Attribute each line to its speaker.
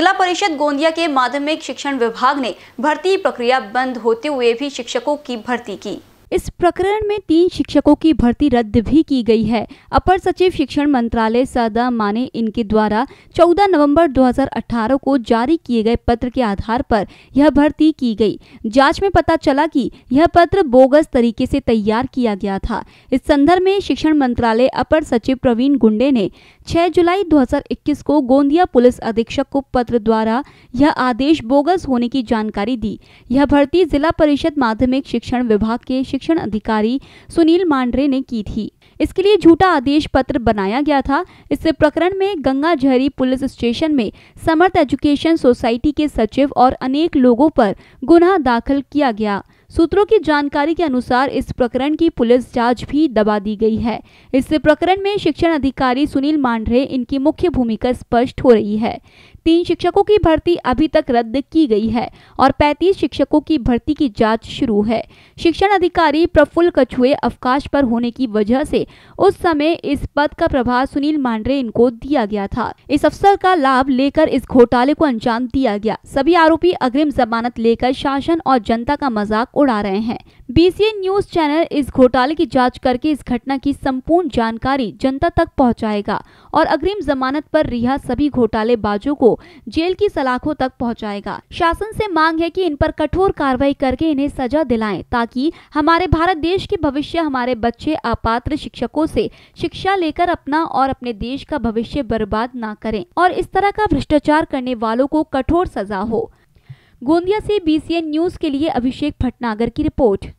Speaker 1: जिला परिषद गोंदिया के माध्यमिक शिक्षण विभाग ने भर्ती प्रक्रिया बंद होते हुए भी शिक्षकों की भर्ती की इस प्रकरण में तीन शिक्षकों की भर्ती रद्द भी की गई है अपर सचिव शिक्षण मंत्रालय सदा माने इनके द्वारा 14 नवंबर 2018 को जारी किए गए पत्र के आधार पर यह भर्ती की गई जांच में पता चला कि यह पत्र बोगस तरीके से तैयार किया गया था इस संदर्भ में शिक्षण मंत्रालय अपर सचिव प्रवीण गुंडे ने छह जुलाई दो को गोंदिया पुलिस अधीक्षक को पत्र द्वारा यह आदेश बोगस होने की जानकारी दी यह भर्ती जिला परिषद माध्यमिक शिक्षण विभाग के शिक्षण शिक्षण अधिकारी सुनील मांडरे ने की थी इसके लिए झूठा आदेश पत्र बनाया गया था इस प्रकरण में गंगा झहरी पुलिस स्टेशन में समर्थ एजुकेशन सोसाइटी के सचिव और अनेक लोगों पर गुना दाखिल किया गया सूत्रों की जानकारी के अनुसार इस प्रकरण की पुलिस जांच भी दबा दी गई है इस प्रकरण में शिक्षण अधिकारी सुनील मांडरे इनकी मुख्य भूमिका स्पष्ट हो रही है तीन शिक्षकों की भर्ती अभी तक रद्द की गई है और 35 शिक्षकों की भर्ती की जांच शुरू है शिक्षण अधिकारी प्रफुल्ल कछुए अवकाश पर होने की वजह से उस समय इस पद का प्रभार सुनील मांडरे इनको दिया गया था इस अवसर का लाभ लेकर इस घोटाले को अंजाम दिया गया सभी आरोपी अग्रिम जमानत लेकर शासन और जनता का मजाक उड़ा रहे हैं बी न्यूज चैनल इस घोटाले की जाँच करके इस घटना की संपूर्ण जानकारी जनता तक पहुँचाएगा और अग्रिम जमानत पर रिहा सभी बाजों को जेल की सलाखों तक पहुंचाएगा शासन से मांग है कि इन पर कठोर कार्रवाई करके इन्हें सजा दिलाएं ताकि हमारे भारत देश के भविष्य हमारे बच्चे अपात्र शिक्षकों से शिक्षा लेकर अपना और अपने देश का भविष्य बर्बाद न करें और इस तरह का भ्रष्टाचार करने वालों को कठोर सजा हो गोंदिया से बीसीएन न्यूज के लिए अभिषेक भटनागर की रिपोर्ट